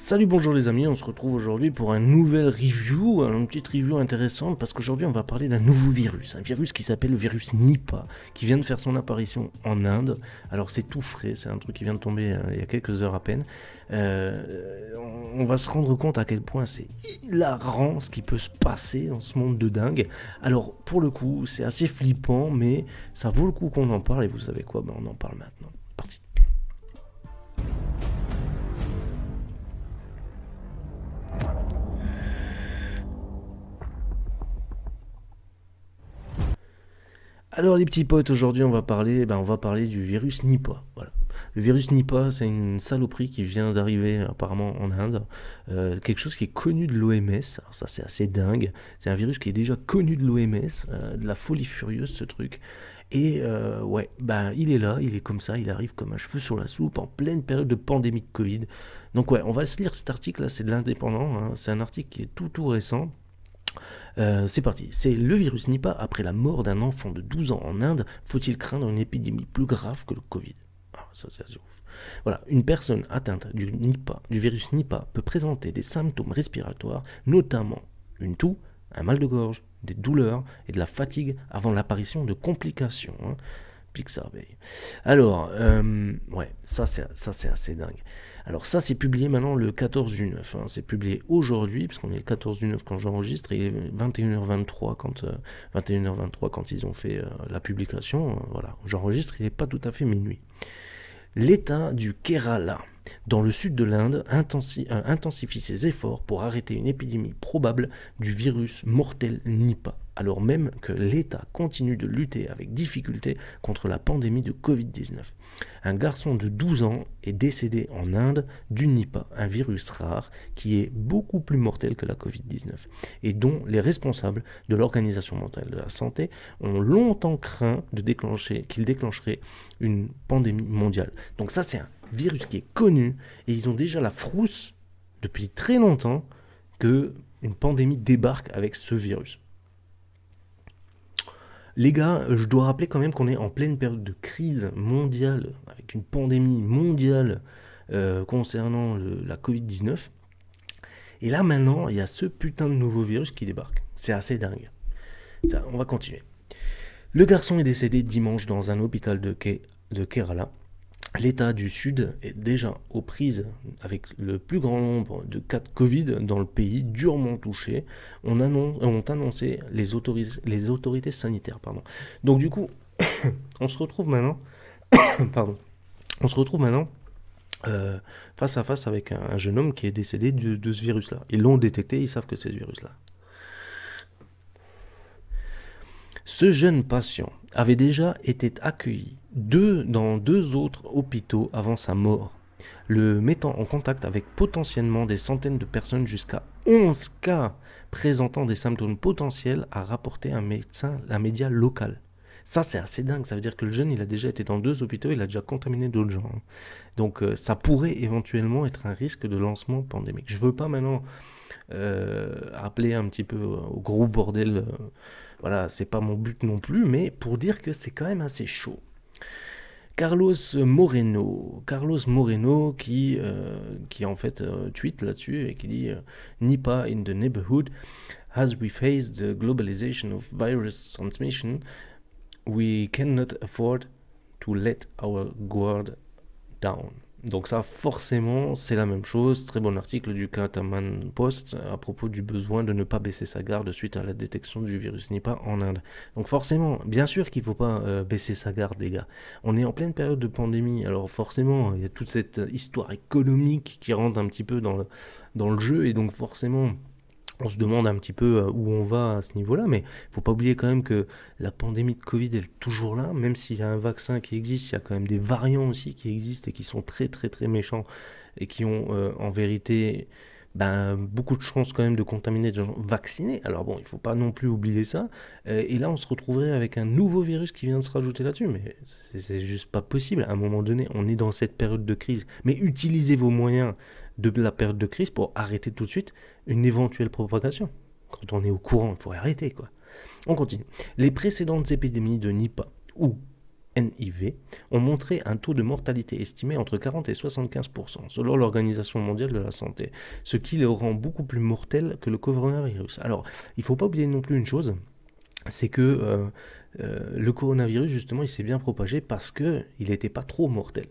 Salut, bonjour les amis, on se retrouve aujourd'hui pour un nouvel review, une petite review intéressante parce qu'aujourd'hui on va parler d'un nouveau virus, un virus qui s'appelle le virus Nipah, qui vient de faire son apparition en Inde. Alors c'est tout frais, c'est un truc qui vient de tomber euh, il y a quelques heures à peine. Euh, on va se rendre compte à quel point c'est hilarant ce qui peut se passer dans ce monde de dingue. Alors pour le coup, c'est assez flippant, mais ça vaut le coup qu'on en parle et vous savez quoi, ben, on en parle maintenant. Alors les petits potes, aujourd'hui on va parler, eh ben, on va parler du virus Nipah. Voilà. Le virus Nipah, c'est une saloperie qui vient d'arriver apparemment en Inde. Euh, quelque chose qui est connu de l'OMS. Alors ça c'est assez dingue. C'est un virus qui est déjà connu de l'OMS. Euh, de la folie furieuse ce truc. Et euh, ouais, ben, il est là, il est comme ça, il arrive comme un cheveu sur la soupe en pleine période de pandémie de Covid. Donc ouais, on va se lire cet article là, c'est de l'indépendant. Hein. C'est un article qui est tout tout récent. Euh, c'est parti, c'est le virus Nipah après la mort d'un enfant de 12 ans en Inde. Faut-il craindre une épidémie plus grave que le Covid ah, Voilà, une personne atteinte du, du virus Nipah peut présenter des symptômes respiratoires, notamment une toux, un mal de gorge, des douleurs et de la fatigue avant l'apparition de complications. Hein. Pixar, Pixar, Alors, euh, ouais, ça c'est assez dingue. Alors ça, c'est publié maintenant le 14 du 9. Hein. C'est publié aujourd'hui, puisqu'on est le 14 du 9 quand j'enregistre, et 21h23 quand, 21h23 euh, quand ils ont fait euh, la publication. Euh, voilà, j'enregistre, il n'est pas tout à fait minuit. L'État du Kerala, dans le sud de l'Inde, intensifie ses efforts pour arrêter une épidémie probable du virus mortel Nipah alors même que l'État continue de lutter avec difficulté contre la pandémie de Covid-19. Un garçon de 12 ans est décédé en Inde du Nipah, un virus rare qui est beaucoup plus mortel que la Covid-19 et dont les responsables de l'Organisation mondiale de la santé ont longtemps craint de déclencher qu'il déclencherait une pandémie mondiale. Donc ça c'est un virus qui est connu et ils ont déjà la frousse depuis très longtemps que une pandémie débarque avec ce virus. Les gars, je dois rappeler quand même qu'on est en pleine période de crise mondiale, avec une pandémie mondiale euh, concernant la Covid-19. Et là maintenant, il y a ce putain de nouveau virus qui débarque. C'est assez dingue. Ça, on va continuer. Le garçon est décédé dimanche dans un hôpital de, de Kerala l'État du Sud est déjà aux prises avec le plus grand nombre de cas de Covid dans le pays, durement touché. On a ont annoncé les, autorités sanitaires. Pardon. Donc du coup, on se retrouve maintenant, pardon, on se retrouve maintenant euh, face à face avec un, jeune homme qui est décédé de ce virus-là. Ils l'ont détecté, ils savent que c'est ce virus-là. Ce jeune patient avait déjà été accueilli deux, dans deux autres hôpitaux avant sa mort, le mettant en contact avec potentiellement des centaines de personnes jusqu'à 11 cas présentant des symptômes potentiels à rapporter un médecin, un média local. Ça, c'est assez dingue. Ça veut dire que le jeune, il a déjà été dans deux hôpitaux, il a déjà contaminé d'autres gens. Hein. Donc, euh, ça pourrait éventuellement être un risque de lancement pandémique. Je ne veux pas maintenant euh, appeler un petit peu au gros bordel. Euh, voilà, c'est pas mon but non plus, mais pour dire que c'est quand même assez chaud. Carlos Moreno, Carlos Moreno qui, euh, en fait euh, tweet là-dessus et qui dit euh, ni in the neighborhood as we face the globalization of virus transmission, we cannot afford to let our guard down. Donc ça, forcément, c'est la même chose. Très bon article du Kataman Post à propos du besoin de ne pas baisser sa garde suite à la détection du virus Nipah en Inde. Donc forcément, bien sûr qu'il ne faut pas euh, baisser sa garde, les gars. On est en pleine période de pandémie, alors forcément, il y a toute cette histoire économique qui rentre un petit peu dans dans le jeu, et donc forcément on se demande un petit peu euh, où on va à ce niveau-là, mais il faut pas oublier quand même que la pandémie de Covid est toujours là, même s'il y a un vaccin qui existe, il y a quand même des variants aussi qui existent et qui sont très très très méchants et qui ont euh, en vérité ben, beaucoup de chances quand même de contaminer des gens vaccinés. Alors bon, il ne faut pas non plus oublier ça. Euh, et là, on se retrouverait avec un nouveau virus qui vient de se rajouter là-dessus. Mais c'est juste pas possible. À un moment donné, on est dans cette période de crise. Mais utilisez vos moyens de la période de crise pour arrêter tout de suite une éventuelle propagation. Quand on est au courant, il faut arrêter, quoi. On continue. Les précédentes épidémies de Nipah, ou NIV, ont montré un taux de mortalité estimé entre 40 et 75%, selon l'Organisation mondiale de la santé, ce qui les rend beaucoup plus mortels que le coronavirus. Alors, il ne faut pas oublier non plus une chose, c'est que euh, euh, le coronavirus, justement, il s'est bien propagé parce qu'il n'était pas trop mortel.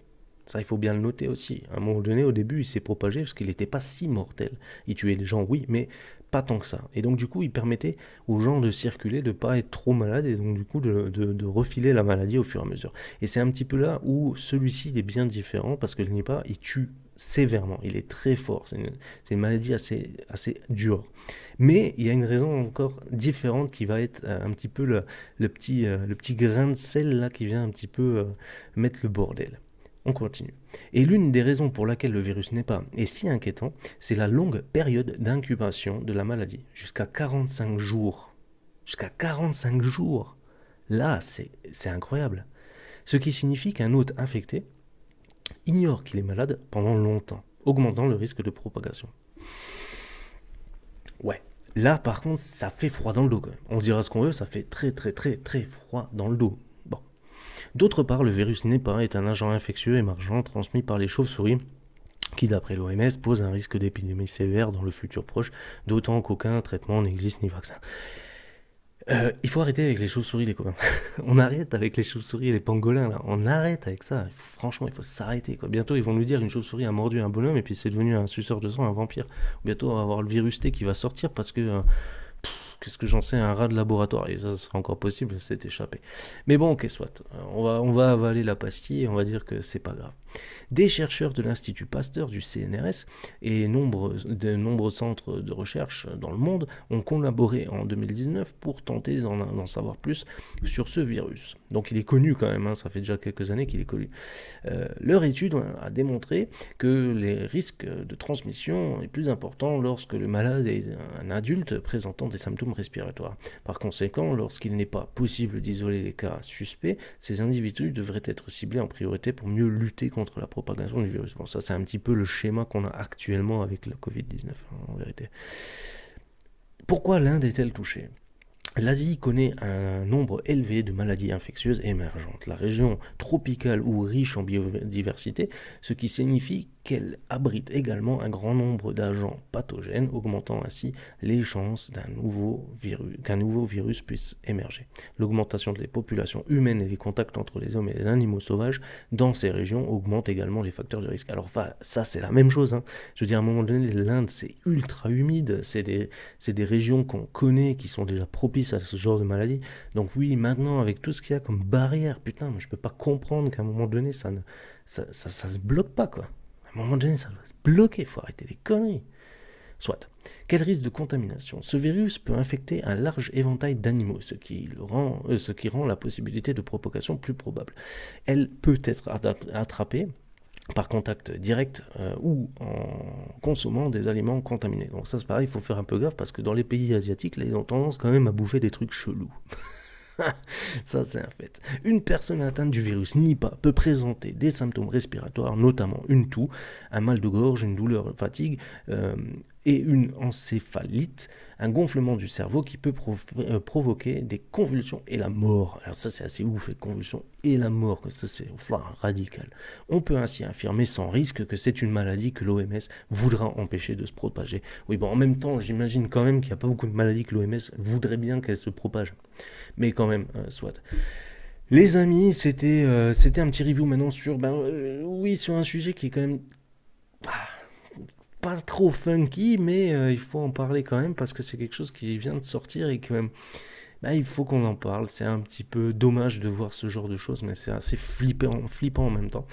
Ça, il faut bien le noter aussi. À un moment donné, au début, il s'est propagé parce qu'il n'était pas si mortel. Il tuait les gens, oui, mais pas tant que ça. Et donc, du coup, il permettait aux gens de circuler, de ne pas être trop malades, et donc, du coup, de, refiler la maladie au fur et à mesure. Et c'est un petit peu là où celui-ci, est bien différent parce que le Nipah, il tue sévèrement. Il est très fort. C'est une, maladie assez, dure. Mais il y a une raison encore différente qui va être euh, un petit peu le, petit, euh, le petit grain de sel là qui vient un petit peu euh, mettre le bordel. On continue. Et l'une des raisons pour laquelle le virus n'est pas et si inquiétant, c'est la longue période d'incubation de la maladie, jusqu'à 45 jours. Jusqu'à 45 jours. Là, c'est incroyable. Ce qui signifie qu'un hôte infecté ignore qu'il est malade pendant longtemps, augmentant le risque de propagation. Ouais. Là, par contre, ça fait froid dans le dos. On dira ce qu'on veut, ça fait très, très, très, très froid dans le dos. D'autre part, le virus NEPA est un agent infectieux émergent transmis par les chauves-souris qui, d'après l'OMS, pose un risque d'épidémie sévère dans le futur proche, d'autant qu'aucun traitement n'existe ni vaccin. Euh, il faut arrêter avec les chauves-souris, les copains. on arrête avec les chauves-souris et les pangolins, là. On arrête avec ça. Franchement, il faut s'arrêter, Bientôt, ils vont nous dire une chauve-souris a mordu un bonhomme et puis c'est devenu un suceur de sang, un vampire. Bientôt, on va avoir le virus T qui va sortir parce que. Euh, qu'est-ce que j'en sais, un rat de laboratoire. Et ça, ça sera encore possible, c'est échappé. Mais bon, ok, soit. On va, on va avaler la pastille et on va dire que c'est pas grave. Des chercheurs de l'Institut Pasteur du CNRS et de nombreux centres de recherche dans le monde ont collaboré en 2019 pour tenter d'en savoir plus sur ce virus. Donc il est connu quand même, hein, ça fait déjà quelques années qu'il est connu. Euh, leur étude a démontré que les risques de transmission est plus importants lorsque le malade est un adulte présentant des symptômes respiratoire Par conséquent, lorsqu'il n'est pas possible d'isoler les cas suspects, ces individus devraient être ciblés en priorité pour mieux lutter contre la propagation du virus. Bon, ça c'est un petit peu le schéma qu'on a actuellement avec le Covid-19 hein, en vérité. Pourquoi l'Inde est-elle touchée L'Asie connaît un nombre élevé de maladies infectieuses émergentes. La région tropicale ou riche en biodiversité, ce qui signifie qu'elle abrite également un grand nombre d'agents pathogènes, augmentant ainsi les chances d'un nouveau virus, qu'un nouveau virus puisse émerger. L'augmentation des populations humaines et les contacts entre les hommes et les animaux sauvages dans ces régions augmente également les facteurs de risque. Alors ça c'est la même chose. Hein. Je veux dire, à un moment donné, l'Inde c'est ultra humide, c'est des, des régions qu'on connaît qui sont déjà propices à ce genre de maladie. Donc oui, maintenant avec tout ce qu'il y a comme barrière, putain, je je peux pas comprendre qu'à un moment donné ça ne ça se bloque pas quoi un moment ça doit se bloquer, il faut arrêter les conneries. Soit. Quel risque de contamination Ce virus peut infecter un large éventail d'animaux, euh, ce, qui rend, la possibilité de propagation plus probable. Elle peut être attrapée par contact direct euh, ou en consommant des aliments contaminés. Donc ça c'est pareil, il faut faire un peu gaffe parce que dans les pays asiatiques, là, ils ont tendance quand même à bouffer des trucs chelous. Ça, c'est un fait. Une personne atteinte du virus pas peut présenter des symptômes respiratoires, notamment une toux, un mal de gorge, une douleur, fatigue, euh, et une encéphalite, un gonflement du cerveau qui peut euh, provoquer des convulsions et la mort. Alors ça c'est assez ouf, les convulsions et la mort, ça c'est radical. On peut ainsi affirmer sans risque que c'est une maladie que l'OMS voudra empêcher de se propager. Oui, bon, en même temps, j'imagine quand même qu'il n'y a pas beaucoup de maladies que l'OMS voudrait bien qu'elles se propagent. Mais quand même, euh, soit. Les amis, euh, c'était un petit review maintenant sur, ben, oui, sur un sujet qui est quand même... Ah, trop funky, mais euh, il faut en parler quand même parce que c'est quelque chose qui vient de sortir et que bah, il faut qu'on en parle. C'est un petit peu dommage de voir ce genre de choses, mais c'est assez flippant, flippant en même temps.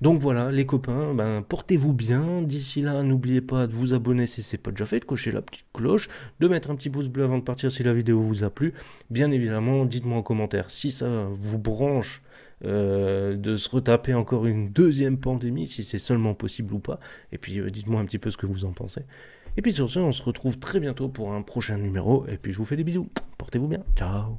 Donc voilà, les copains, ben, portez-vous bien. D'ici là, n'oubliez pas de vous abonner si ce n'est pas déjà fait, de cocher la petite cloche, de mettre un petit pouce bleu avant de partir si la vidéo vous a plu. Bien évidemment, dites-moi en commentaire si ça vous branche. Euh, de se retaper encore une deuxième pandémie, si c'est seulement possible ou pas. Et puis euh, dites-moi un petit peu ce que vous en pensez. Et puis sur ce, on se retrouve très bientôt pour un prochain numéro. Et puis je vous fais des bisous. Portez-vous bien. Ciao